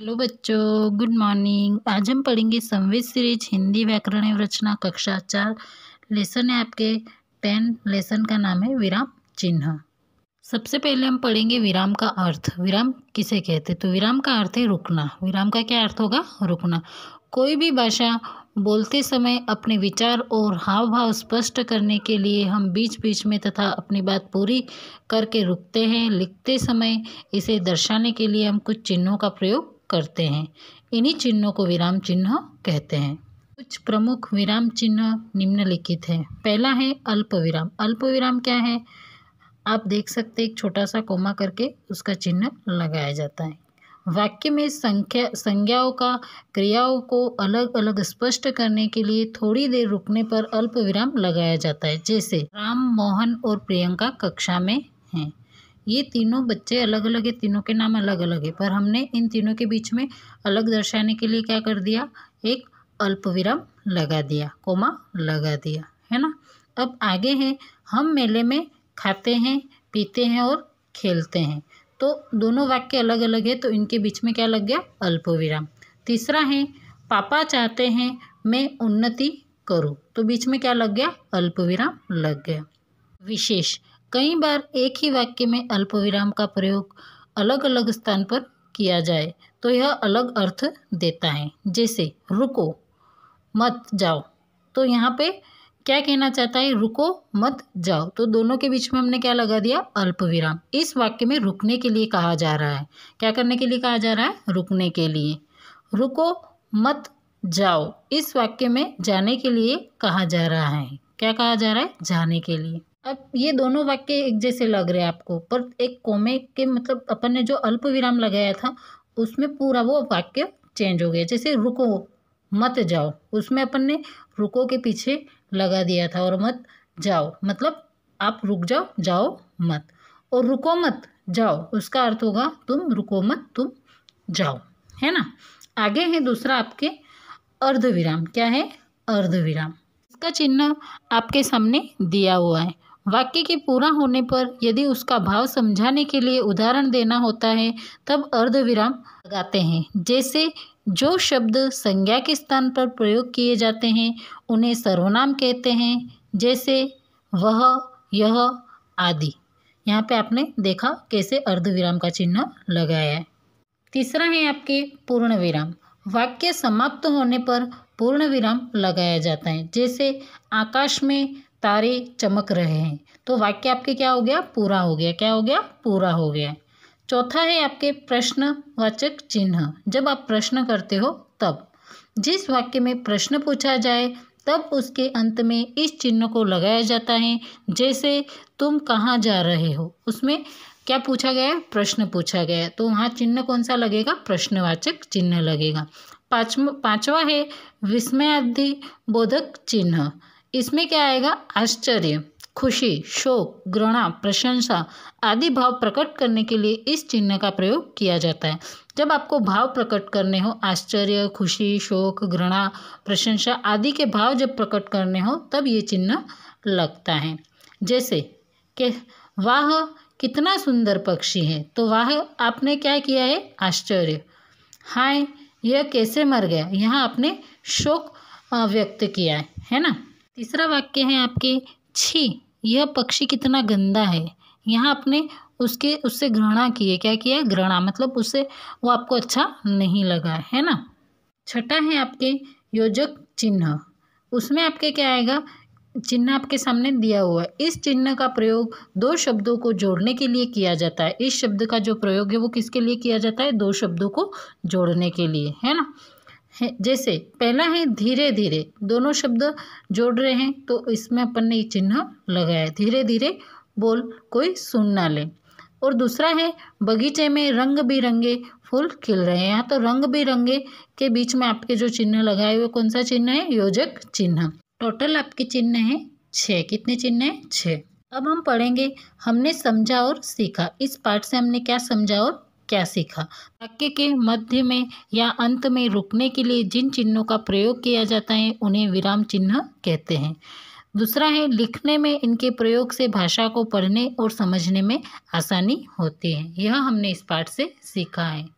hello बच्चों good morning आज हम पढ़ेंगे संवेद सीरीज हिंदी व्याकरण एवं रचना कक्षा चार लेसन है आपके टेन लेसन का नाम है विराम चिन्ह सबसे पहले हम पढ़ेंगे विराम का अर्थ विराम किसे कहते हैं तो विराम का अर्थ है रुकना विराम का क्या अर्थ होगा रुकना कोई भी भाषा बोलते समय अपने विचार और हाव भाव स्पष्ट करने के लिए हम बीच बीच में तथा अपनी बात पूरी करके रुकते हैं लिखते समय इसे दर्शाने के लिए हम कुछ चिन्हों का प्रयोग करते हैं इन्हीं चिन्हों को विराम चिन्ह कहते हैं कुछ प्रमुख विराम चिन्ह निम्नलिखित हैं पहला है अल्प विराम अल्प विराम क्या है आप देख सकते एक छोटा सा कोमा करके उसका चिन्ह लगाया जाता है वाक्य में संख्या संज्ञाओं का क्रियाओं को अलग अलग स्पष्ट करने के लिए थोड़ी देर रुकने पर अल्प विराम लगाया जाता है जैसे राम मोहन और प्रियंका कक्षा में हैं ये तीनों बच्चे अलग अलग है तीनों के नाम अलग अलग है पर हमने इन तीनों के बीच में अलग दर्शाने के लिए क्या कर दिया एक अल्प विराम लगा दिया कोमा लगा दिया है ना अब आगे है हम मेले में खाते हैं पीते हैं और खेलते हैं तो दोनों वाक्य अलग अलग है तो इनके बीच में क्या लग गया अल्प विराम तीसरा है पापा चाहते हैं मैं उन्नति करूँ तो बीच में क्या लग गया अल्प विराम लग गया विशेष कई बार एक ही वाक्य में अल्पविराम का प्रयोग अलग अलग स्थान पर किया जाए तो यह अलग अर्थ देता है जैसे रुको मत जाओ तो यहाँ पे क्या कहना चाहता है रुको मत जाओ तो दोनों के बीच में हमने क्या लगा दिया अल्पविराम इस वाक्य में रुकने के लिए कहा जा रहा है क्या करने के लिए कहा जा रहा है रुकने के लिए रुको मत जाओ इस वाक्य में जाने के लिए कहा जा रहा है क्या कहा जा रहा है जाने के लिए अब ये दोनों वाक्य एक जैसे लग रहे हैं आपको पर एक कोमे के मतलब अपन ने जो अल्प विराम लगाया था उसमें पूरा वो वाक्य चेंज हो गया जैसे रुको मत जाओ उसमें अपन ने रुको के पीछे लगा दिया था और मत जाओ मतलब आप रुक जाओ जाओ मत और रुको मत जाओ उसका अर्थ होगा तुम रुको मत तुम जाओ है ना आगे है दूसरा आपके अर्धविराम क्या है अर्धविराम इसका चिन्ह आपके सामने दिया हुआ है वाक्य के पूरा होने पर यदि उसका भाव समझाने के लिए उदाहरण देना होता है तब अर्धविराम लगाते हैं जैसे जो शब्द संज्ञा के स्थान पर प्रयोग किए जाते हैं उन्हें सर्वनाम कहते हैं जैसे वह यह आदि यहाँ पे आपने देखा कैसे अर्धविराम का चिन्ह लगाया है तीसरा है आपके पूर्ण विराम वाक्य समाप्त होने पर पूर्ण विराम लगाया जाता है जैसे आकाश में तारे चमक रहे हैं तो वाक्य आपके क्या हो गया पूरा हो गया क्या हो गया पूरा हो गया चौथा है आपके प्रश्नवाचक चिन्ह जब आप प्रश्न करते हो तब जिस वाक्य में प्रश्न पूछा जाए तब उसके अंत में इस चिन्ह को लगाया जाता है जैसे तुम कहाँ जा रहे हो उसमें क्या पूछा गया है प्रश्न पूछा गया है तो वहाँ चिन्ह कौन सा लगेगा प्रश्नवाचक चिन्ह लगेगा पाँचवा पाँचवा है विस्मयाधि बोधक चिन्ह इसमें क्या आएगा आश्चर्य खुशी शोक घृणा प्रशंसा आदि भाव प्रकट करने के लिए इस चिन्ह का प्रयोग किया जाता है जब आपको भाव प्रकट करने हो आश्चर्य खुशी शोक घृणा प्रशंसा आदि के भाव जब प्रकट करने हो तब ये चिन्ह लगता है जैसे कि वाह कितना सुंदर पक्षी है तो वाह आपने क्या किया है आश्चर्य हाय यह कैसे मर गया यहाँ आपने शोक व्यक्त किया है है ना तीसरा वाक्य है आपके छी यह पक्षी कितना गंदा है यहाँ आपने उसके उससे घृणा की है क्या किया घृणा मतलब उससे वो आपको अच्छा नहीं लगा है ना छठा है आपके योजक चिन्ह उसमें आपके क्या आएगा चिन्ह आपके सामने दिया हुआ है इस चिन्ह का प्रयोग दो शब्दों को जोड़ने के लिए किया जाता है इस शब्द का जो प्रयोग है वो किसके लिए किया जाता है दो शब्दों को जोड़ने के लिए है ना है जैसे पहला है धीरे धीरे दोनों शब्द जोड़ रहे हैं तो इसमें अपन ने ये चिन्ह लगाया धीरे धीरे बोल कोई सुन ना ले और दूसरा है बगीचे में रंग बिरंगे फूल खिल रहे हैं यहाँ तो रंग बिरंगे के बीच में आपके जो चिन्ह लगाए हुए कौन सा चिन्ह है योजक चिन्ह टोटल आपके चिन्ह है छः कितने चिन्ह है छः अब हम पढ़ेंगे हमने समझा और सीखा इस पाठ से हमने क्या समझा और क्या सीखा वाक्य के मध्य में या अंत में रुकने के लिए जिन चिन्हों का प्रयोग किया जाता है उन्हें विराम चिन्ह कहते हैं दूसरा है लिखने में इनके प्रयोग से भाषा को पढ़ने और समझने में आसानी होती है यह हमने इस पाठ से सीखा है